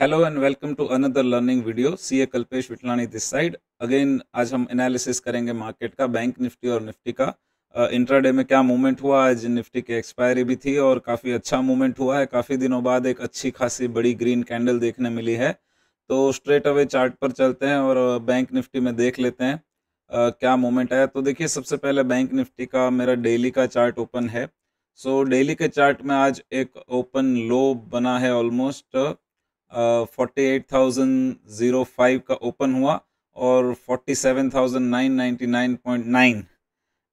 hello and welcome to another learning video CA Kalpesh Vitlani this side again आज हम analysis करेंगे market का bank Nifty और निफ्टी का इंट्राडे में क्या मूवमेंट हुआ आज निफ्टी की एक्सपायरी भी थी और काफ़ी अच्छा मूवमेंट हुआ है काफ़ी दिनों बाद एक अच्छी खासी बड़ी ग्रीन कैंडल देखने मिली है तो स्ट्रेट अवे चार्ट पर चलते हैं और बैंक निफ्टी में देख लेते हैं uh, क्या मूवमेंट आया तो देखिए सबसे पहले बैंक निफ्टी का मेरा डेली का चार्ट ओपन है सो so, डेली के चार्ट में आज एक ओपन लो बना है almost forty eight thousand zero five का ओपन हुआ और forty seven thousand nine nine point nine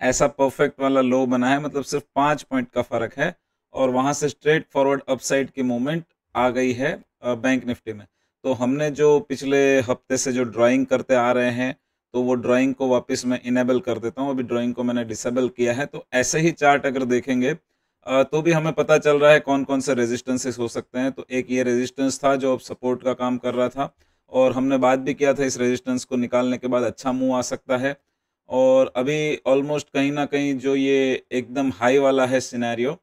ऐसा परफेक्ट वाला लो बना है मतलब सिर्फ पाँच पॉइंट का फ़र्क है और वहाँ से स्ट्रेट फॉरवर्ड अपसाइड की मूवमेंट आ गई है बैंक निफ्टी में तो हमने जो पिछले हफ्ते से जो ड्राइंग करते आ रहे हैं तो वो ड्राइंग को वापस मैं इनेबल कर देता हूँ अभी ड्राइंग को मैंने डिसेबल किया है तो ऐसे ही चार्ट अगर देखेंगे तो भी हमें पता चल रहा है कौन कौन से रेजिस्टेंसेस हो सकते हैं तो एक ये रेजिस्टेंस था जो अब सपोर्ट का काम कर रहा था और हमने बात भी किया था इस रेजिस्टेंस को निकालने के बाद अच्छा मूव आ सकता है और अभी ऑलमोस्ट कहीं ना कहीं जो ये एकदम हाई वाला है सिनेरियो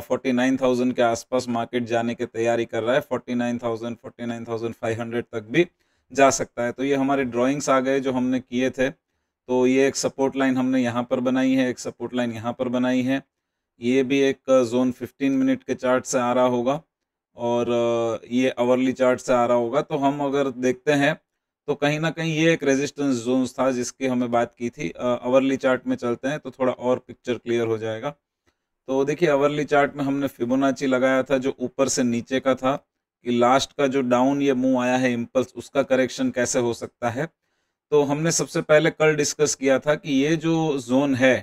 फोर्टी नाइन थाउजेंड के आसपास मार्केट जाने की तैयारी कर रहा है forty nine thousand forty nine thousand five hundred तक भी जा सकता है तो ये हमारे ड्राइंग्स आ गए जो हमने किए थे तो ये एक सपोर्ट लाइन हमने यहाँ पर बनाई है एक सपोर्ट लाइन यहाँ पर बनाई है ये भी एक जोन 15 मिनट के चार्ट से आ रहा होगा और ये आवरली चार्ट से आ रहा होगा तो हम अगर देखते हैं तो कहीं ना कहीं ये एक रेजिस्टेंस जोन था जिसकी हमें बात की थी अवरली चार्ट में चलते हैं तो थोड़ा और पिक्चर क्लियर हो जाएगा तो देखिए अवरली चार्ट में हमने फिबोनाची लगाया था जो ऊपर से नीचे का था कि लास्ट का जो डाउन ये मूव आया है इम्पल्स उसका करेक्शन कैसे हो सकता है तो हमने सबसे पहले कल डिस्कस किया था कि ये जो जोन है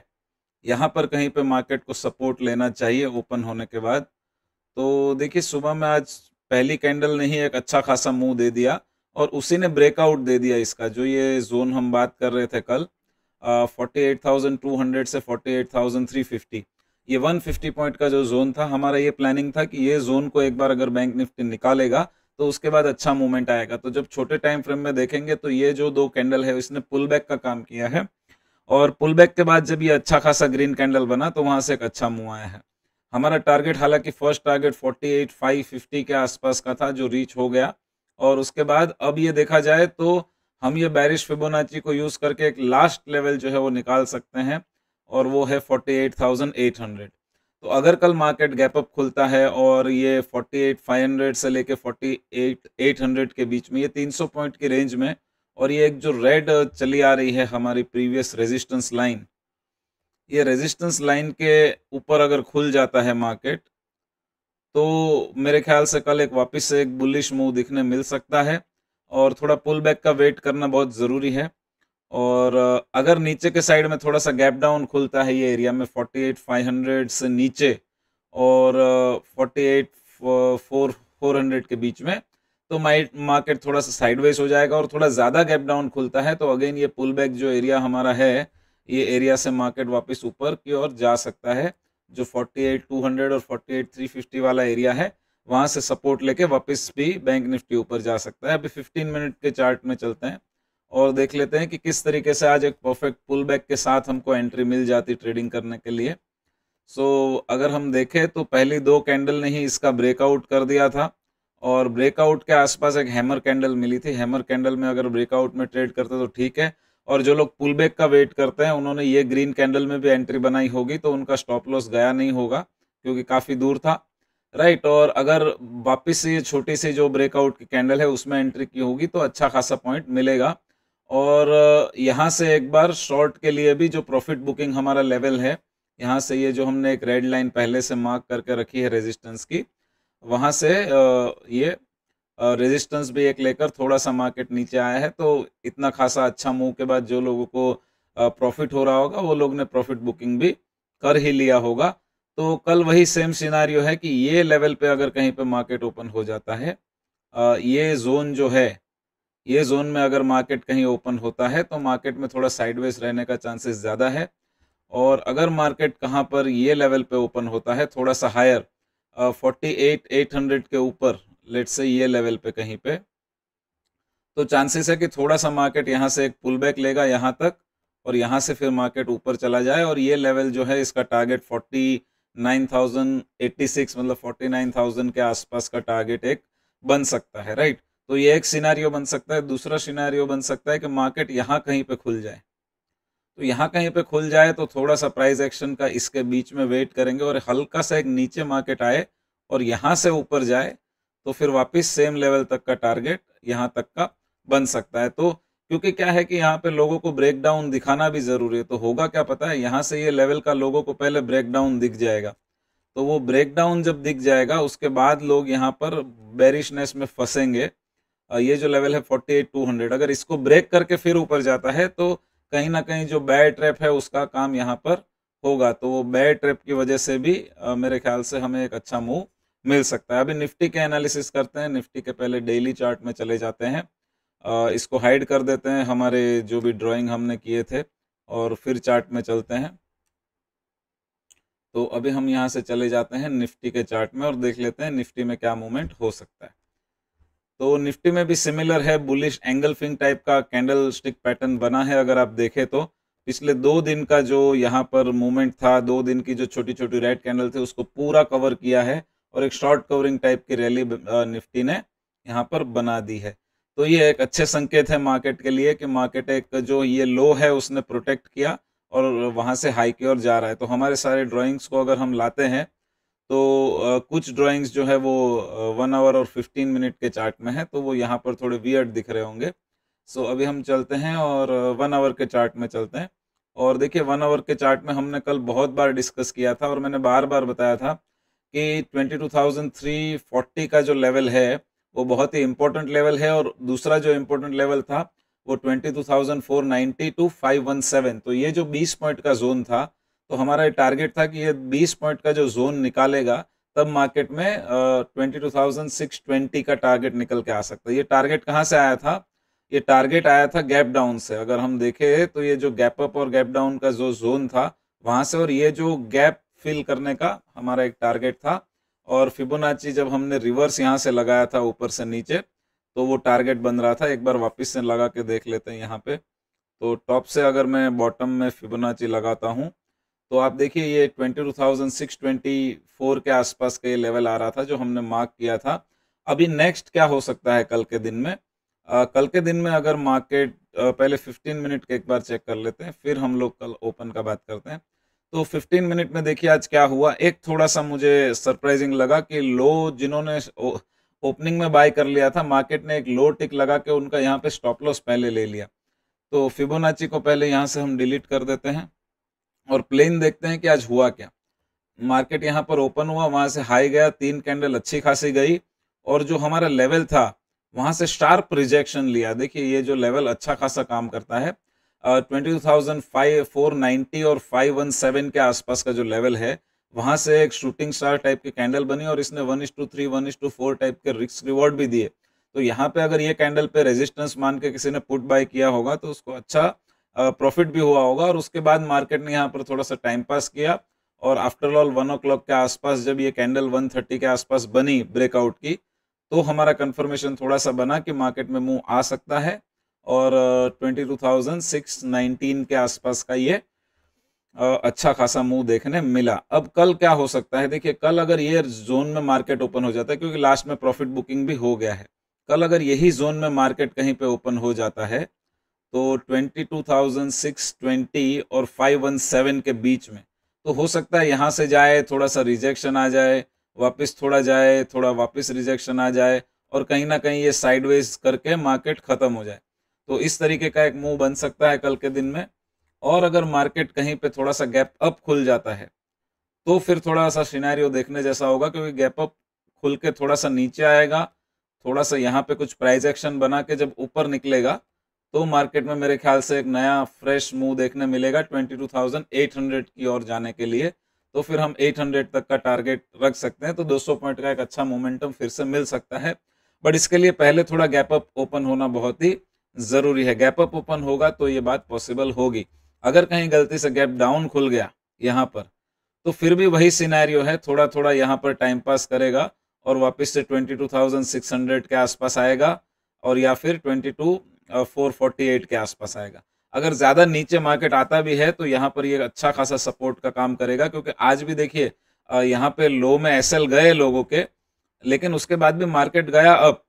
यहाँ पर कहीं पे मार्केट को सपोर्ट लेना चाहिए ओपन होने के बाद तो देखिए सुबह में आज पहली कैंडल ने ही एक अच्छा खासा मुंह दे दिया और उसी ने ब्रेकआउट दे दिया इसका जो ये जोन हम बात कर रहे थे कल forty eight thousand two hundred से forty eight thousand three fifty ये वन फिफ्टी पॉइंट का जो जोन था हमारा ये प्लानिंग था कि ये जोन को एक बार अगर बैंक निफ्टी निकालेगा तो उसके बाद अच्छा मूवमेंट आएगा तो जब छोटे टाइम फ्रेम में देखेंगे तो ये जो दो कैंडल है इसने पुल बैक का काम किया है और पुल बैक के बाद जब ये अच्छा खासा ग्रीन कैंडल बना तो वहाँ से एक अच्छा मुंह आया है हमारा टारगेट हालांकि फर्स्ट टारगेट 48 550 के आसपास का था जो रीच हो गया और उसके बाद अब ये देखा जाए तो हम ये बैरिश फिबोनाची को यूज़ करके एक लास्ट लेवल जो है वो निकाल सकते हैं और वो है 48,800 तो अगर कल मार्केट गैप अप खुलता है और ये 48,500 से लेके 48,800 के बीच में ये 300 पॉइंट की रेंज में और ये एक जो रेड uh, चली आ रही है हमारी प्रीवियस रेजिस्टेंस लाइन ये रेजिस्टेंस लाइन के ऊपर अगर खुल जाता है मार्केट तो मेरे ख्याल से कल एक वापस से एक बुलिश मूव दिखने मिल सकता है और थोड़ा पुल बैक का वेट करना बहुत ज़रूरी है और uh, अगर नीचे के साइड में थोड़ा सा गैप डाउन खुलता है ये एरिया में 48,500 से नीचे और 48,400 uh, के बीच में तो माइट मार्केट थोड़ा सा साइडवेज हो जाएगा और थोड़ा ज़्यादा गैप डाउन खुलता है तो अगेन ये पुल बैक जो एरिया हमारा है ये एरिया से मार्केट वापस ऊपर की ओर जा सकता है जो 48200 और 48350 वाला एरिया है वहाँ से सपोर्ट लेके वापस भी बैंक निफ्टी ऊपर जा सकता है अभी 15 मिनट के चार्ट में चलते हैं और देख लेते हैं कि किस तरीके से आज एक परफेक्ट पुल बैक के साथ हमको एंट्री मिल जाती ट्रेडिंग करने के लिए सो so, अगर हम देखें तो पहली दो कैंडल ने ही इसका ब्रेकआउट कर दिया था और ब्रेकआउट के आसपास एक हैमर कैंडल मिली थी हैमर कैंडल में अगर ब्रेकआउट में ट्रेड करते तो ठीक है और जो लोग पुल बैक का वेट करते हैं उन्होंने ये ग्रीन कैंडल में भी एंट्री बनाई होगी तो उनका स्टॉप लॉस गया नहीं होगा क्योंकि काफ़ी दूर था राइट और अगर वापस ये छोटी सी जो ब्रेकआउट की कैंडल है उसमें एंट्री की होगी तो अच्छा खासा पॉइंट मिलेगा और यहाँ से एक बार शॉर्ट के लिए भी जो प्रॉफिट बुकिंग हमारा लेवल है यहाँ से ये जो हमने एक रेड लाइन पहले से मार्क करके रखी है रेजिस्टेंस की वहाँ से ये रेजिस्टेंस भी एक लेकर थोड़ा सा मार्केट नीचे आया है तो इतना खासा अच्छा मूव के बाद जो लोगों को प्रॉफिट हो रहा होगा वो लोग ने प्रॉफिट बुकिंग भी कर ही लिया होगा तो कल वही सेम सिनारियो है कि ये लेवल पे अगर कहीं पे मार्केट ओपन हो जाता है ये जोन जो है ये जोन में अगर मार्केट कहीं ओपन होता है तो मार्केट में थोड़ा साइडवेज रहने का चांसेस ज़्यादा है और अगर मार्केट कहाँ पर ये लेवल पे ओपन होता है थोड़ा सा higher forty eight eight hundred के ऊपर लेट से ये लेवल पे कहीं पे तो चांसेस है कि थोड़ा सा मार्केट यहाँ से एक पुल बैक लेगा यहाँ तक और यहाँ से फिर मार्केट ऊपर चला जाए और ये लेवल जो है इसका target forty nine thousand eighty six मतलब फोर्टी नाइन थाउजेंड के आसपास का टारगेट एक बन सकता है राइट तो ये एक सिनारियो बन सकता है दूसरा सिनारियो बन सकता है कि मार्केट यहाँ कहीं पे खुल जाए तो यहाँ कहीं पे खुल जाए तो थोड़ा सा प्राइस एक्शन का इसके बीच में वेट करेंगे और हल्का सा एक नीचे मार्केट आए और यहाँ से ऊपर जाए तो फिर वापस सेम लेवल तक का टारगेट यहाँ तक का बन सकता है तो क्योंकि क्या है कि यहाँ पे लोगों को ब्रेकडाउन दिखाना भी ज़रूरी है तो होगा क्या पता है यहाँ से ये लेवल का लोगों को पहले ब्रेकडाउन दिख जाएगा तो वो ब्रेकडाउन जब दिख जाएगा उसके बाद लोग यहाँ पर बेरिशनेस में फंसेंगे ये जो लेवल है फोर्टी एट टू हंड्रेड अगर इसको ब्रेक करके फिर ऊपर जाता है तो कहीं ना कहीं जो बैड ट्रैप है उसका काम यहाँ पर होगा तो वो बैड ट्रैप की वजह से भी आ, मेरे ख्याल से हमें एक अच्छा मूव मिल सकता है अभी निफ्टी के एनालिसिस करते हैं निफ्टी के पहले डेली चार्ट में चले जाते हैं आ, इसको हाइड कर देते हैं हमारे जो भी ड्राइंग हमने किए थे और फिर चार्ट में चलते हैं तो अभी हम यहाँ से चले जाते हैं निफ्टी के चार्ट में और देख लेते हैं निफ्टी में क्या मूवमेंट हो सकता है तो निफ्टी में भी सिमिलर है बुलिश एंगल फिंग टाइप का कैंडल स्टिक पैटर्न बना है अगर आप देखें तो पिछले दो दिन का जो यहाँ पर मूवमेंट था दो दिन की जो छोटी छोटी रेड कैंडल थे उसको पूरा कवर किया है और एक शॉर्ट कवरिंग टाइप की रैली निफ्टी ने यहाँ पर बना दी है तो ये एक अच्छे संकेत है मार्केट के लिए कि मार्केट एक जो ये लो है उसने प्रोटेक्ट किया और वहाँ से हाई की ओर जा रहा है तो हमारे सारे ड्राइंग्स को अगर हम लाते हैं तो कुछ ड्राइंग्स जो है वो वन आवर और फिफ्टीन मिनट के चार्ट में है तो वो यहाँ पर थोड़े वियर्ड दिख रहे होंगे सो अभी हम चलते हैं और वन आवर के चार्ट में चलते हैं और देखिए वन आवर के चार्ट में हमने कल बहुत बार डिस्कस किया था और मैंने बार बार बताया था कि twenty two thousand three forty का जो लेवल है वो बहुत ही इम्पोर्टेंट लेवल है और दूसरा जो इम्पोर्टेंट लेवल था वो twenty two thousand four ninety two five one seven तो ये जो बीस पॉइंट का जोन था तो हमारा ये टारगेट था कि ये 20 पॉइंट का जो जोन निकालेगा तब मार्केट में twenty two thousand six twenty का टारगेट निकल के आ सकता है ये टारगेट कहाँ से आया था ये टारगेट आया था गैप डाउन से अगर हम देखें तो ये जो गैप अप और गैप डाउन का जो जोन था वहाँ से और ये जो गैप फिल करने का हमारा एक टारगेट था और फिबोनाची जब हमने रिवर्स यहाँ से लगाया था ऊपर से नीचे तो वो टारगेट बन रहा था एक बार वापस से लगा के देख लेते हैं यहाँ पे तो टॉप से अगर मैं बॉटम में फिबोनाची लगाता हूँ तो आप देखिए ये twenty two thousand six twenty four के आसपास का ये लेवल आ रहा था जो हमने मार्क किया था अभी नेक्स्ट क्या हो सकता है कल के दिन में आ, कल के दिन में अगर मार्केट पहले 15 मिनट के एक बार चेक कर लेते हैं फिर हम लोग कल ओपन का बात करते हैं तो 15 मिनट में देखिए आज क्या हुआ एक थोड़ा सा मुझे सरप्राइजिंग लगा कि लो जिन्होंने ओपनिंग में बाय कर लिया था मार्केट ने एक लो टिक लगा के उनका यहाँ पे स्टॉप लॉस पहले ले लिया तो फिबोनाची को पहले यहाँ से हम डिलीट कर देते हैं और प्लेन देखते हैं कि आज हुआ क्या मार्केट यहाँ पर ओपन हुआ वहाँ से हाई गया तीन कैंडल अच्छी खासी गई और जो हमारा लेवल था वहाँ से शार्प रिजेक्शन लिया देखिए ये जो लेवल अच्छा खासा काम करता है twenty two thousand five four ninety और फाइव वन सेवन के आसपास का जो लेवल है वहाँ से एक शूटिंग स्टार टाइप की कैंडल बनी और इसने one is to three one is to four type के रिस्क रिवॉर्ड भी दिए तो यहाँ पे अगर ये कैंडल पे रेजिस्टेंस मान के किसी ने पुट बाय किया होगा तो उसको अच्छा प्रॉफिट भी हुआ होगा और उसके बाद मार्केट ने यहाँ पर थोड़ा सा टाइम पास किया और आफ्टर ऑल वन ओ के आसपास जब ये कैंडल वन थर्टी के आसपास बनी ब्रेकआउट की तो हमारा कंफर्मेशन थोड़ा सा बना कि मार्केट में मुंह आ सकता है और twenty two thousand six nineteen के आसपास का ये अच्छा खासा मुंह देखने मिला अब कल क्या हो सकता है देखिए कल अगर ये जोन में मार्केट ओपन हो जाता है क्योंकि लास्ट में प्रॉफिट बुकिंग भी हो गया है कल अगर यही जोन में मार्केट कहीं पे ओपन हो जाता है तो twenty two thousand six twenty और फाइव वन सेवन के बीच में तो हो सकता है यहाँ से जाए थोड़ा सा रिजेक्शन आ जाए वापस थोड़ा जाए थोड़ा वापस रिजेक्शन आ जाए और कहीं ना कहीं ये साइडवेज करके मार्केट ख़त्म हो जाए तो इस तरीके का एक मूव बन सकता है कल के दिन में और अगर मार्केट कहीं पे थोड़ा सा गैप अप खुल जाता है तो फिर थोड़ा सा सिनेरियो देखने जैसा होगा क्योंकि गैप अप खुल के थोड़ा सा नीचे आएगा थोड़ा सा यहाँ पे कुछ प्राइज एक्शन बना के जब ऊपर निकलेगा तो मार्केट में मेरे ख्याल से एक नया फ्रेश मूव देखने मिलेगा 22,800 की ओर जाने के लिए तो फिर हम 800 तक का टारगेट रख सकते हैं तो 200 पॉइंट का एक अच्छा मोमेंटम फिर से मिल सकता है बट इसके लिए पहले थोड़ा गैप अप ओपन होना बहुत ही ज़रूरी है गैप अप ओपन होगा तो ये बात पॉसिबल होगी अगर कहीं गलती से गैप डाउन खुल गया यहाँ पर तो फिर भी वही सीनारियो है थोड़ा थोड़ा यहाँ पर टाइम पास करेगा और वापस से 22,600 के आसपास आएगा और या फिर टू फोर फोर्टी एट के आसपास आएगा अगर ज़्यादा नीचे मार्केट आता भी है तो यहाँ पर ये अच्छा खासा सपोर्ट का काम करेगा क्योंकि आज भी देखिए यहाँ पे लो में एस गए लोगों के लेकिन उसके बाद भी मार्केट गया अब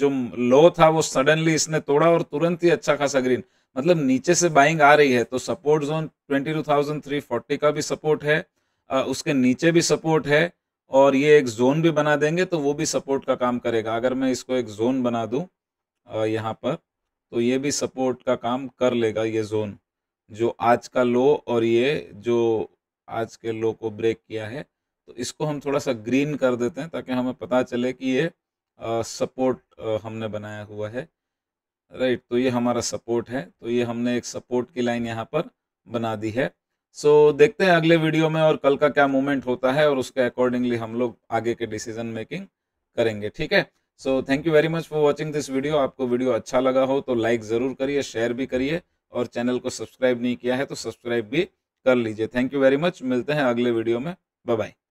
जो लो था वो सडनली इसने तोड़ा और तुरंत ही अच्छा खासा ग्रीन मतलब नीचे से बाइंग आ रही है तो support zone twenty two thousand three forty का भी सपोर्ट है उसके नीचे भी सपोर्ट है और ये एक जोन भी बना देंगे तो वो भी सपोर्ट का काम करेगा अगर मैं इसको एक जोन बना दूं यहाँ पर तो ये भी सपोर्ट का काम कर लेगा ये जोन जो आज का लो और ये जो आज के लो को ब्रेक किया है तो इसको हम थोड़ा सा ग्रीन कर देते हैं ताकि हमें पता चले कि ये आ, सपोर्ट आ, हमने बनाया हुआ है राइट तो ये हमारा सपोर्ट है तो ये हमने एक सपोर्ट की लाइन यहाँ पर बना दी है सो so, देखते हैं अगले वीडियो में और कल का क्या मूवमेंट होता है और उसके अकॉर्डिंगली हम लोग आगे के डिसीजन मेकिंग करेंगे ठीक है so thank you very much for watching this video आपको वीडियो अच्छा लगा हो तो लाइक ज़रूर करिए शेयर भी करिए और चैनल को सब्सक्राइब नहीं किया है तो सब्सक्राइब भी कर लीजिए थैंक यू वेरी मच मिलते हैं अगले वीडियो में बाय बाय